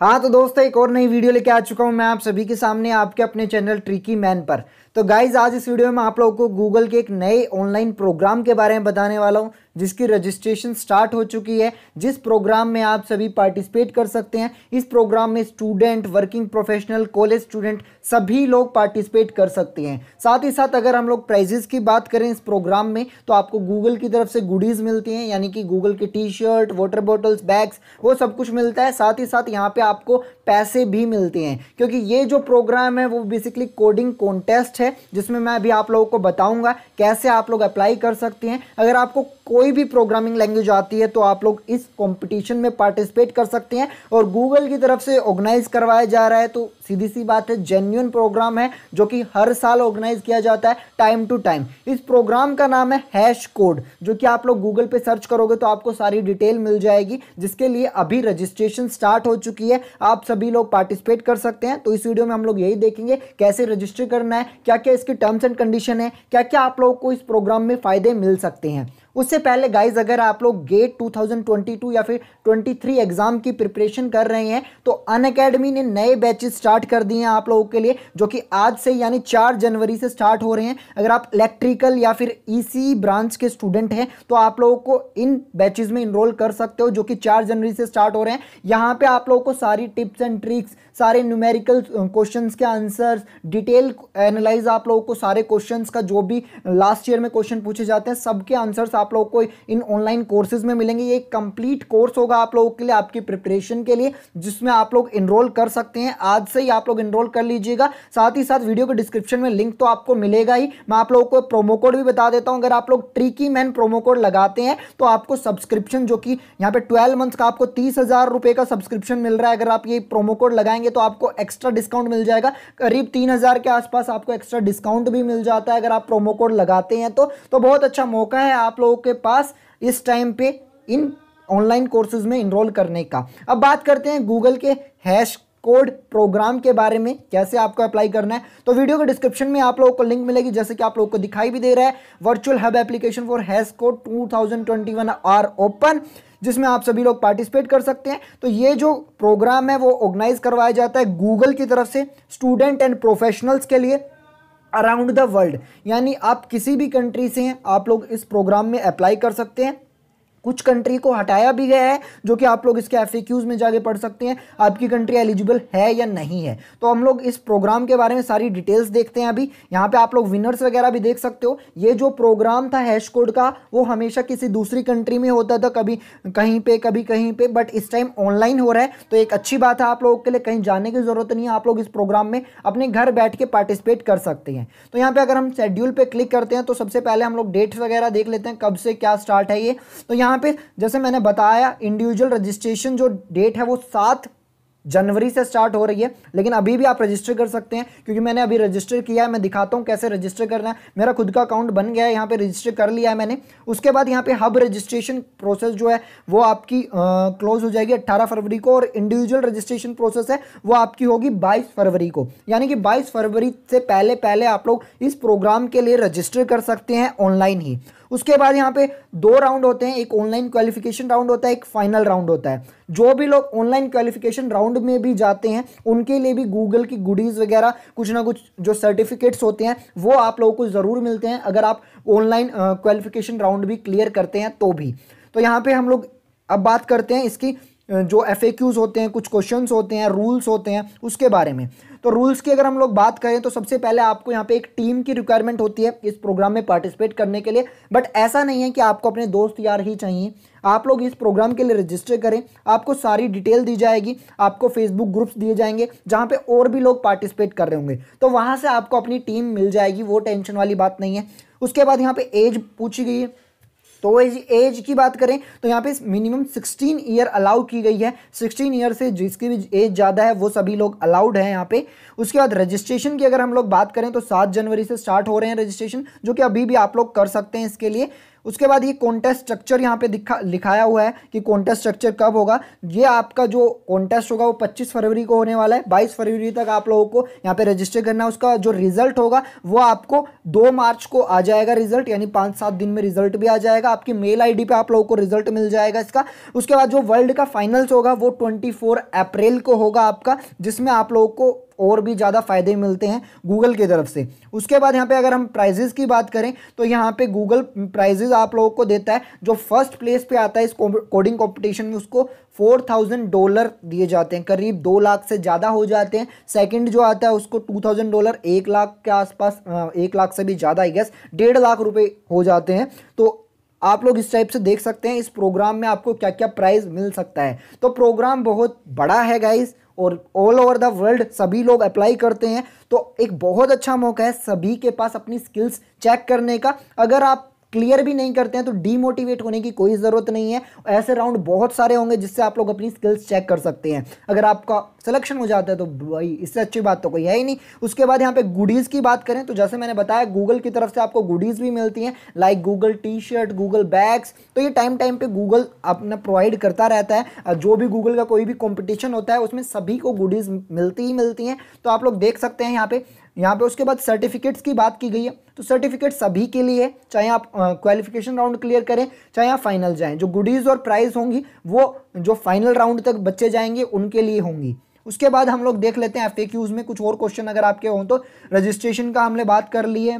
हाँ तो दोस्तों एक और नई वीडियो लेके आ चुका हूँ मैं आप सभी के सामने आपके अपने चैनल ट्रिकी मैन पर तो गाइज आज इस वीडियो में आप लोगों को गूगल के एक नए ऑनलाइन प्रोग्राम के बारे में बताने वाला हूँ जिसकी रजिस्ट्रेशन स्टार्ट हो चुकी है जिस प्रोग्राम में आप सभी पार्टिसिपेट कर सकते हैं इस प्रोग्राम में student working professional college student सभी लोग पार्टिसिपेट कर सकते हैं साथ ही साथ अगर हम लोग प्राइजेस की बात करें इस प्रोग्राम में तो आपको गूगल की तरफ से गुडीज़ मिलती हैं यानी कि गूगल के T shirt water bottles bags वो सब कुछ मिलता है साथ ही साथ यहाँ पर आपको पैसे भी मिलते हैं क्योंकि ये जो प्रोग्राम है वो बेसिकली कोडिंग कॉन्टेस्ट है है जिसमें मैं अभी आप लोगों को बताऊंगा कैसे आप लोग अप्लाई कर सकते हैं अगर आपको कोई भी प्रोग्रामिंग लैंग्वेज आती है तो आप लोग इस कंपटीशन में पार्टिसिपेट कर सकते हैं और गूगल की तरफ से ऑर्गेनाइज करवाया जा रहा है तो सीधी सी बात है जेन्यून प्रोग्राम है जो कि हर साल ऑर्गेनाइज किया जाता है टाइम टू टाइम इस प्रोग्राम का नाम है हैश कोड जो कि आप लोग गूगल पे सर्च करोगे तो आपको सारी डिटेल मिल जाएगी जिसके लिए अभी रजिस्ट्रेशन स्टार्ट हो चुकी है आप सभी लोग पार्टिसिपेट कर सकते हैं तो इस वीडियो में हम लोग यही देखेंगे कैसे रजिस्टर करना है क्या क्या क्या इसकी टर्म्स एंड कंडीशन है क्या क्या आप लोगों को इस प्रोग्राम में फ़ायदे मिल सकते हैं उससे पहले गाइज अगर आप लोग गेट 2022 या फिर 23 एग्ज़ाम की प्रिपरेशन कर रहे हैं तो अन अकेडमी ने नए बैचेस स्टार्ट कर दिए हैं आप लोगों के लिए जो कि आज से यानी 4 जनवरी से स्टार्ट हो रहे हैं अगर आप इलेक्ट्रिकल या फिर ई e ब्रांच के स्टूडेंट हैं तो आप लोगों को इन बैचेज में इनरोल कर सकते हो जो कि चार जनवरी से स्टार्ट हो रहे हैं यहाँ पर आप लोगों को सारी टिप्स एंड ट्रिक्स सारे न्यूमेरिकल क्वेश्चन के आंसर्स डिटेल एनालाइज आप लोगों को सारे क्वेश्चन का जो भी लास्ट ईयर में क्वेश्चन पूछे जाते हैं सबके आंसर्स आप आप लोग को इन ऑनलाइन कोर्सेज में मिलेंगे ये कंप्लीट कोर्स होगा आप लोगों के लिए आपकी प्रिपरेशन के लिए जिसमें आप लोग इनरोल कर सकते हैं आज से ही आप लोग इनरोल कर लीजिएगा साथ ही साथ वीडियो के डिस्क्रिप्शन में लिंक तो आपको मिलेगा ही मैं आप लोगों को प्रोमो कोड भी बता देता हूँ अगर आप लोग ट्रिकी मैन प्रोमो कोड लगाते हैं तो आपको सब्सक्रिप्शन जो कि यहाँ पे ट्वेल्व मंथ का आपको तीस का सब्सक्रिप्शन मिल रहा है अगर आप ये प्रोमो कोड लगाएंगे तो आपको एक्स्ट्रा डिस्काउंट मिल जाएगा करीब तीन के आसपास आपको एक्स्ट्रा डिस्काउंट भी मिल जाता है अगर आप प्रोमो कोड लगाते हैं तो, तो बहुत अच्छा मौका है आप लोगों लोगों के पास इस टाइम पे इन ऑनलाइन कोर्सेज में इनरोल करने का अब बात करते हैं गूगल के हैश कोड प्रोग्राम के बारे में कैसे आपको अप्लाई करना है तो वीडियो के डिस्क्रिप्शन में आप लोगों को लिंक मिलेगी जैसे कि आप लोगों को दिखाई भी दे रहा है virtual hub application for hash code 2021 are open जिसमें आप सभी लोग पार्टिसिपेट कर सकते हैं तो ये जो प्रोग्राम है वो ऑर्गेनाइज करवाया जाता है गूगल की तरफ से स्टूडेंट एंड प्रोफेशनल्स के लिए अराउंड द वर्ल्ड यानी आप किसी भी कंट्री से हैं आप लोग इस प्रोग्राम में अप्लाई कर सकते हैं कुछ कंट्री को हटाया भी गया है जो कि आप लोग इसके एफ में जाके पढ़ सकते हैं आपकी कंट्री एलिजिबल है या नहीं है तो हम लोग इस प्रोग्राम के बारे में सारी डिटेल्स देखते हैं अभी यहाँ पे आप लोग विनर्स वगैरह भी देख सकते हो ये जो प्रोग्राम था हैश कोड का वो हमेशा किसी दूसरी कंट्री में होता था कभी कहीं पर कभी कहीं पर बट इस टाइम ऑनलाइन हो रहा है तो एक अच्छी बात है आप लोगों के लिए कहीं जाने की ज़रूरत नहीं है आप लोग इस प्रोग्राम में अपने घर बैठ के पार्टिसिपेट कर सकते हैं तो यहाँ पर अगर हम शेड्यूल पर क्लिक करते हैं तो सबसे पहले हम लोग डेट्स वगैरह देख लेते हैं कब से क्या स्टार्ट है ये तो यहाँ यहाँ पे जैसे मैंने बताया इंडिविजुअल रजिस्ट्रेशन जो डेट है वो सात जनवरी से स्टार्ट हो रही है लेकिन अभी भी आप रजिस्टर कर सकते हैं क्योंकि मैंने अभी रजिस्टर किया है मैं दिखाता हूँ कैसे रजिस्टर करना है मेरा खुद का अकाउंट बन गया है यहाँ पे रजिस्टर कर लिया है मैंने उसके बाद यहाँ पे हब रजिस्ट्रेशन प्रोसेस जो है वो आपकी क्लोज हो जाएगी 18 फरवरी को और इंडिविजुअल रजिस्ट्रेशन प्रोसेस है वो आपकी होगी बाईस फरवरी को यानी कि बाईस फरवरी से पहले पहले आप लोग इस प्रोग्राम के लिए रजिस्टर कर सकते हैं ऑनलाइन ही उसके बाद यहाँ पे दो राउंड होते हैं एक ऑनलाइन क्वालिफिकेशन राउंड होता है एक फाइनल राउंड होता है जो भी लोग ऑनलाइन क्वालिफिकेशन राउंड में भी जाते हैं उनके लिए भी गूगल की गुडीज़ वगैरह कुछ ना कुछ जो सर्टिफिकेट्स होते हैं वो आप लोगों को ज़रूर मिलते हैं अगर आप ऑनलाइन क्वालिफिकेशन राउंड भी क्लियर करते हैं तो भी तो यहाँ पर हम लोग अब बात करते हैं इसकी जो एफ होते हैं कुछ क्वेश्चंस होते हैं रूल्स होते हैं उसके बारे में तो रूल्स की अगर हम लोग बात करें तो सबसे पहले आपको यहाँ पे एक टीम की रिक्वायरमेंट होती है इस प्रोग्राम में पार्टिसिपेट करने के लिए बट ऐसा नहीं है कि आपको अपने दोस्त यार ही चाहिए आप लोग इस प्रोग्राम के लिए रजिस्टर करें आपको सारी डिटेल दी जाएगी आपको फेसबुक ग्रुप्स दिए जाएंगे जहाँ पर और भी लोग पार्टिसिपेट कर रहे होंगे तो वहाँ से आपको अपनी टीम मिल जाएगी वो टेंशन वाली बात नहीं है उसके बाद यहाँ पर एज पूछी गई है तो एज एज की बात करें तो यहाँ पे मिनिमम 16 ईयर अलाउ की गई है 16 ईयर से जिसकी भी एज ज़्यादा है वो सभी लोग अलाउड हैं यहाँ पे उसके बाद रजिस्ट्रेशन की अगर हम लोग बात करें तो सात जनवरी से स्टार्ट हो रहे हैं रजिस्ट्रेशन जो कि अभी भी आप लोग कर सकते हैं इसके लिए उसके बाद ये कॉन्टेस्ट स्ट्रक्चर यहाँ पे दिखा लिखाया हुआ है कि कॉन्टेस्ट स्ट्रक्चर कब होगा ये आपका जो कॉन्टेस्ट होगा वो पच्चीस फरवरी को होने वाला है बाईस फरवरी तक आप लोगों को यहाँ पे रजिस्टर करना है उसका जो रिजल्ट होगा वो आपको दो मार्च को आ जाएगा रिजल्ट यानी पाँच सात दिन में रिजल्ट भी आ जाएगा आपकी मेल आई पे आप लोगों को रिजल्ट मिल जाएगा इसका उसके बाद जो वर्ल्ड का फाइनल्स होगा वो ट्वेंटी अप्रैल को होगा आपका जिसमें आप लोगों को और भी ज़्यादा फ़ायदे मिलते हैं गूगल की तरफ से उसके बाद यहाँ पे अगर हम प्राइजेज़ की बात करें तो यहाँ पे गूगल प्राइजेज़ आप लोगों को देता है जो फर्स्ट प्लेस पे आता है इस कोडिंग कॉम्पिटिशन में उसको फोर थाउजेंड डॉलर दिए जाते हैं करीब दो लाख से ज़्यादा हो जाते हैं सेकंड जो आता है उसको टू थाउजेंड डॉलर एक लाख के आसपास एक लाख से भी ज़्यादा आई गैस डेढ़ लाख रुपये हो जाते हैं तो आप लोग इस टाइप से देख सकते हैं इस प्रोग्राम में आपको क्या क्या प्राइज़ मिल सकता है तो प्रोग्राम बहुत बड़ा है गाइज़ और ऑल ओवर द वर्ल्ड सभी लोग अप्लाई करते हैं तो एक बहुत अच्छा मौका है सभी के पास अपनी स्किल्स चेक करने का अगर आप क्लियर भी नहीं करते हैं तो डीमोटिवेट होने की कोई ज़रूरत नहीं है ऐसे राउंड बहुत सारे होंगे जिससे आप लोग अपनी स्किल्स चेक कर सकते हैं अगर आपका सिलेक्शन हो जाता है तो भाई इससे अच्छी बात तो कोई है ही नहीं उसके बाद यहाँ पे गुडीज़ की बात करें तो जैसे मैंने बताया गूगल की तरफ से आपको गुडीज़ भी मिलती हैं like Google T shirt Google bags तो ये टाइम टाइम पर गूगल अपना प्रोवाइड करता रहता है जो भी गूगल का कोई भी कॉम्पिटिशन होता है उसमें सभी को गुडीज़ मिलती ही मिलती हैं तो आप लोग देख सकते हैं यहाँ पे यहाँ पे उसके बाद सर्टिफिकेट्स की बात की गई है तो सर्टिफिकेट सभी के लिए है चाहे आप क्वालिफिकेशन राउंड क्लियर करें चाहे आप फाइनल जाएं जो गुडीज़ और प्राइज़ होंगी वो जो फाइनल राउंड तक बच्चे जाएंगे उनके लिए होंगी उसके बाद हम लोग देख लेते हैं एफ में कुछ और क्वेश्चन अगर आपके हों तो रजिस्ट्रेशन का हमने बात कर ली है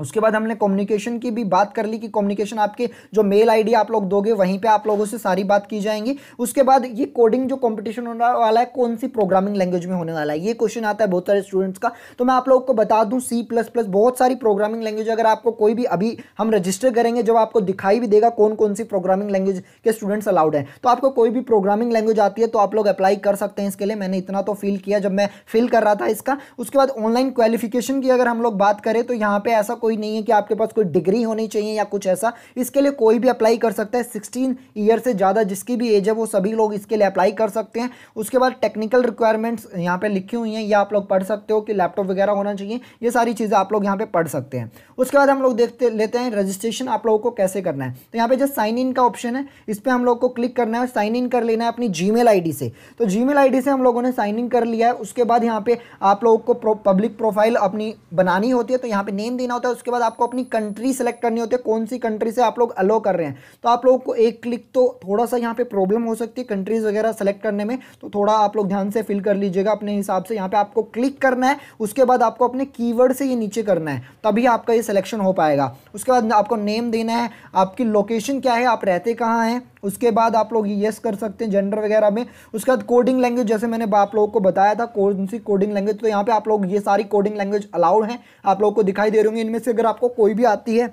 उसके बाद हमने कम्युनिकेशन की भी बात कर ली कि कम्युनिकेशन आपके जो मेल आईडी आप लोग दोगे वहीं पे आप लोगों से सारी बात की जाएंगी उसके बाद ये कोडिंग जो कंपटीशन होने वाला है कौन सी प्रोग्रामिंग लैंग्वेज में होने वाला है ये क्वेश्चन आता है बहुत सारे स्टूडेंट्स का तो मैं आप लोगों को बता दूँ सी प्लस प्लस बहुत सारी प्रोग्रामिंग लैंग्वेज अगर आपको कोई भी अभी हम रजिस्टर करेंगे जब आपको दिखाई भी देगा कौन कौन सी प्रोग्रामिंग लैंग्वेज के स्टूडेंट्स अलाउड है तो आपको कोई भी प्रोग्रामिंग लैंग्वेज आती है तो आप लोग अप्लाई कर सकते हैं इसके लिए मैंने इतना तो फील किया जब मैं फिल कर रहा था इसका उसके बाद ऑनलाइन क्वालिफिकेशन की अगर हम लोग बात करें तो यहाँ पर ऐसा कोई कोई नहीं है कि आपके पास कोई डिग्री होनी चाहिए या कुछ ऐसा इसके लिए कोई भी अप्लाई कर सकता है सिक्सटीन ईयर से ज़्यादा जिसकी भी एज है वो सभी लोग इसके लिए अप्लाई कर सकते हैं उसके बाद टेक्निकल रिक्वायरमेंट्स यहाँ पर लिखी हुई हैं या आप लोग पढ़ सकते हो कि लैपटॉप वगैरह होना चाहिए ये सारी चीज़ें आप लोग यहाँ पर पढ़ सकते हैं उसके बाद हम लोग देखते लेते हैं रजिस्ट्रेशन आप लोगों को कैसे करना है तो यहाँ पर जस्ट साइन इन का ऑप्शन है इस पर हम लोग को क्लिक करना है और साइन इन कर लेना है अपनी जी मेल से तो जी मेल से हम लोगों ने साइन इन कर लिया है उसके बाद यहाँ पर आप लोगों को पब्लिक प्रोफाइल अपनी बनानी होती है तो यहाँ पे नेम देना होता है उसके बाद आपको अपनी कंट्री सेलेक्ट करनी होती है कौन सी कंट्री से आप लोग अलो कर रहे हैं तो आप लोगों को एक क्लिक तो थोड़ा सा यहाँ पे प्रॉब्लम हो सकती है कंट्रीज़ वगैरह सेलेक्ट करने में तो थोड़ा आप लोग ध्यान से फिल कर लीजिएगा अपने हिसाब से यहाँ पर आपको क्लिक करना है उसके बाद आपको अपने की से ये नीचे करना है तभी आपका ये सिलेक्शन हो पाएगा उसके बाद आपको नेम देना है आपकी लोकेशन क्या है आप रहते कहाँ हैं उसके बाद आप लोग येस कर सकते हैं जेंडर वगैरह में उसके बाद कोडिंग लैंग्वेज जैसे मैंने आप लोगों को बताया था कौन सी कोडिंग लैंग्वेज तो यहाँ पे आप लोग ये सारी कोडिंग लैंग्वेज अलाउड हैं आप लोगों को दिखाई दे रही होंगी इनमें से अगर आपको कोई भी आती है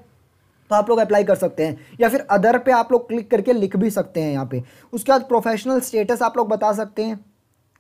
तो आप लोग अप्लाई कर सकते हैं या फिर अदर पे आप लोग क्लिक करके लिख भी सकते हैं यहाँ पे उसके बाद प्रोफेशनल स्टेटस आप लोग बता सकते हैं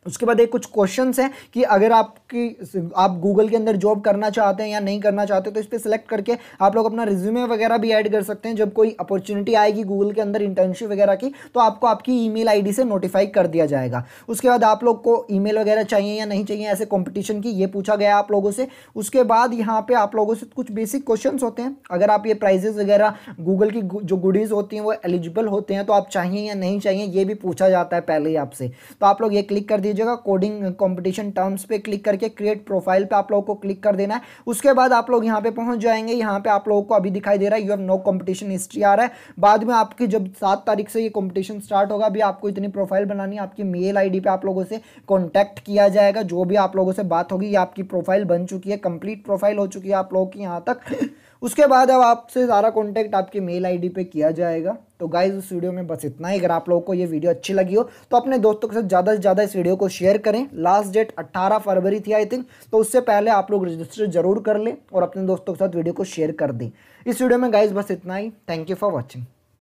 उसके बाद एक कुछ क्वेश्चंस हैं कि अगर आप आपकी आप गूगल के अंदर जॉब करना चाहते हैं या नहीं करना चाहते तो इस पर सिलेक्ट करके आप लोग अपना रिज्यूमे वगैरह भी ऐड कर सकते हैं जब कोई अपॉर्चुनिटी आएगी गूगल के अंदर इंटर्नशिप वगैरह की तो आपको आपकी ई मेल से नोटिफाई कर दिया जाएगा उसके बाद आप लोग को ई वगैरह चाहिए या नहीं चाहिए ऐसे कॉम्पिटिशन की ये पूछा गया आप लोगों से उसके बाद यहाँ पे आप लोगों से कुछ बेसिक क्वेश्चन होते हैं अगर आप ये प्राइजेज वगैरह गूगल की जो गुडीज़ होती हैं वो एलिजिबल होते हैं तो आप चाहिए या नहीं चाहिए ये भी पूछा जाता है पहले ही आपसे तो आप लोग ये क्लिक कर दीजिएगा कोडिंग कॉम्पिटिशन टर्म्स पे क्लिक कर करके क्रिएट प्रोफाइल पे आप लोगों को क्लिक कर देना है उसके बाद आप लोग यहाँ पे पहुंच जाएंगे यहाँ पे आप लोगों को अभी दिखाई दे रहा है you have no competition history आ रहा है बाद में आपकी जब सात तारीख से ये कॉम्पिटिशन स्टार्ट होगा अभी आपको इतनी प्रोफाइल बनानी आपकी मेल आई पे आप लोगों से कॉन्टैक्ट किया जाएगा जो भी आप लोगों से बात होगी ये आपकी प्रोफाइल बन चुकी है कंप्लीट प्रोफाइल हो चुकी है आप लोगों की यहाँ तक उसके बाद अब आपसे सारा कॉन्टैक्ट आपके मेल आईडी पे किया जाएगा तो गाइज उस वीडियो में बस इतना ही अगर आप लोगों को ये वीडियो अच्छी लगी हो तो अपने दोस्तों के साथ ज़्यादा से ज़्यादा इस वीडियो को शेयर करें लास्ट डेट 18 फरवरी थी आई थिंक तो उससे पहले आप लोग रजिस्टर जरूर कर लें और अपने दोस्तों के साथ वीडियो को शेयर कर दें इस वीडियो में गाइज बस इतना ही थैंक यू फॉर वॉचिंग